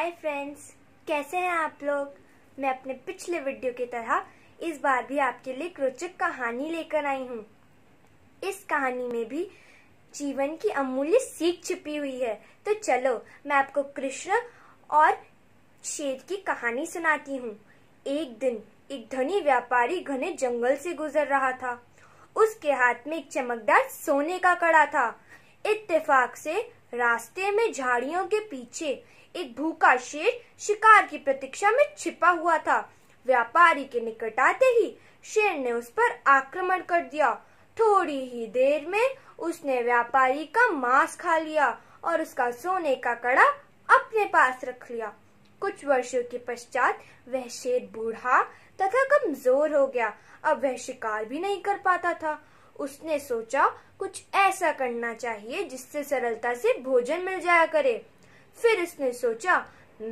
Hi friends कैसे हैं आप लोग मैं अपने पिछले वीडियो की तरह इस बार भी आपके लिए रोचक कहानी लेकर आई हूँ इस कहानी में भी जीवन की अमूल्य सीख छिपी हुई है तो चलो मैं आपको कृष्ण और शेर की कहानी सुनाती हूँ एक दिन एक धनी व्यापारी घने जंगल से गुजर रहा था उसके हाथ में एक चमकदार सोने का कड़ा था इत्तेफाक से रास्ते में झाड़ियों के पीछे एक भूखा शेर शिकार की प्रतीक्षा में छिपा हुआ था व्यापारी के निकट आते ही शेर ने उस पर आक्रमण कर दिया थोड़ी ही देर में उसने व्यापारी का मांस खा लिया और उसका सोने का कड़ा अपने पास रख लिया कुछ वर्षों के पश्चात वह शेर बूढ़ा तथा कमजोर हो गया अब वह शिकार भी नहीं कर पाता था उसने सोचा कुछ ऐसा करना चाहिए जिससे सरलता से भोजन मिल जाया करे फिर उसने सोचा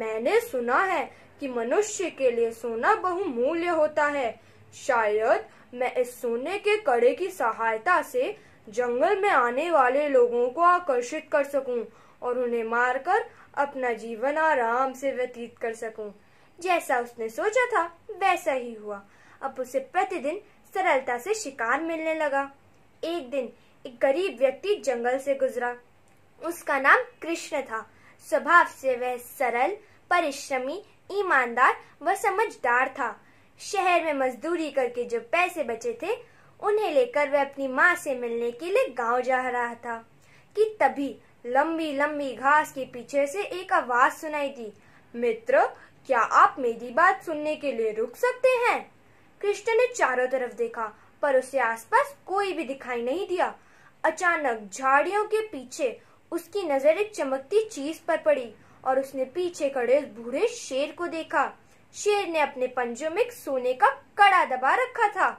मैंने सुना है कि मनुष्य के लिए सोना बहुमूल्य होता है शायद मैं इस सोने के कड़े की सहायता से जंगल में आने वाले लोगों को आकर्षित कर सकूं और उन्हें मारकर अपना जीवन आराम से व्यतीत कर सकूं। जैसा उसने सोचा था वैसा ही हुआ अब उसे प्रतिदिन सरलता से शिकार मिलने लगा एक दिन एक गरीब व्यक्ति जंगल से गुजरा उसका नाम कृष्ण था स्वभाव से वह सरल परिश्रमी ईमानदार व समझदार था शहर में मजदूरी करके जो पैसे बचे थे उन्हें लेकर वह अपनी माँ से मिलने के लिए गांव जा रहा था कि तभी लंबी लंबी घास के पीछे से एक आवाज सुनाई दी मित्र क्या आप मेरी बात सुनने के लिए रुक सकते हैं कृष्ण ने चारों तरफ देखा पर उसे आसपास कोई भी दिखाई नहीं दिया अचानक झाड़ियों के पीछे उसकी नजर एक चमकती चीज पर पड़ी और उसने पीछे खड़े बूढ़े शेर को देखा शेर ने अपने पंजों में एक सोने का कड़ा दबा रखा था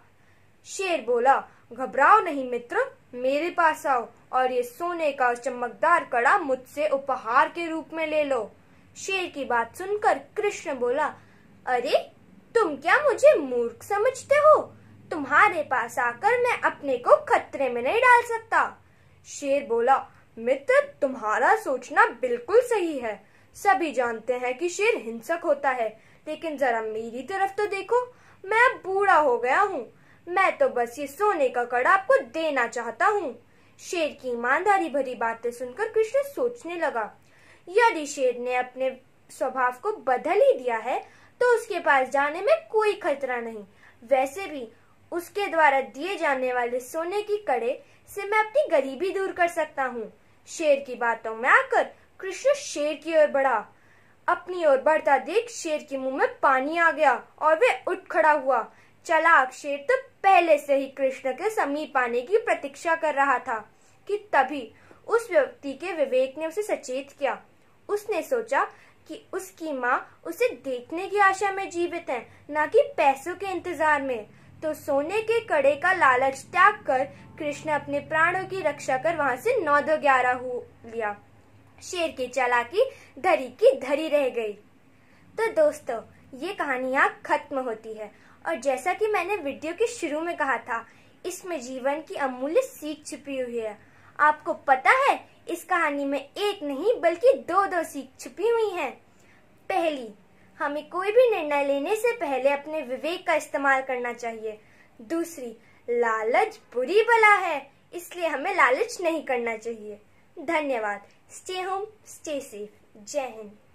शेर बोला घबराओ नहीं मित्र मेरे पास आओ और ये सोने का चमकदार कड़ा मुझसे उपहार के रूप में ले लो शेर की बात सुनकर कृष्ण बोला अरे तुम क्या मुझे मूर्ख समझते हो तुम्हारे पास आकर मैं अपने को खतरे में नहीं डाल सकता शेर बोला मित्र तुम्हारा सोचना बिल्कुल सही है सभी जानते हैं कि शेर हिंसक होता है लेकिन जरा मेरी तरफ तो देखो मैं अब बूढ़ा हो गया हूँ मैं तो बस ये सोने का कड़ा आपको देना चाहता हूँ शेर की ईमानदारी भरी बातें सुनकर कृष्ण सोचने लगा यदि शेर ने अपने स्वभाव को बदल ही दिया है तो उसके पास जाने में कोई खतरा नहीं वैसे भी उसके द्वारा दिए जाने वाले सोने की कड़े से मैं अपनी गरीबी दूर कर सकता हूँ शेर की बातों में आकर कृष्ण शेर की ओर बढ़ा अपनी ओर बढ़ता देख शेर के मुंह में पानी आ गया और वे उठ खड़ा हुआ चला शेर तो पहले से ही कृष्ण के समीप आने की प्रतीक्षा कर रहा था कि तभी उस व्यक्ति के विवेक ने उसे सचेत किया उसने सोचा कि उसकी माँ उसे देखने की आशा में जीवित है न कि पैसों के इंतजार में तो सोने के कड़े का लालच त्याग कर कृष्ण अपने प्राणों की रक्षा कर वहां से नौ दो ग्यारह हो लिया शेर की चालाकी धरी की धरी रह गई तो दोस्तों ये कहानी यहाँ खत्म होती है और जैसा कि मैंने वीडियो के शुरू में कहा था इसमें जीवन की अमूल्य सीख छिपी हुई है आपको पता है इस कहानी में एक नहीं बल्कि दो दो सीख छुपी हुई हैं। पहली हमें कोई भी निर्णय लेने से पहले अपने विवेक का इस्तेमाल करना चाहिए दूसरी लालच बुरी बला है इसलिए हमें लालच नहीं करना चाहिए धन्यवाद स्टे होम स्टे सेफ जय हिंद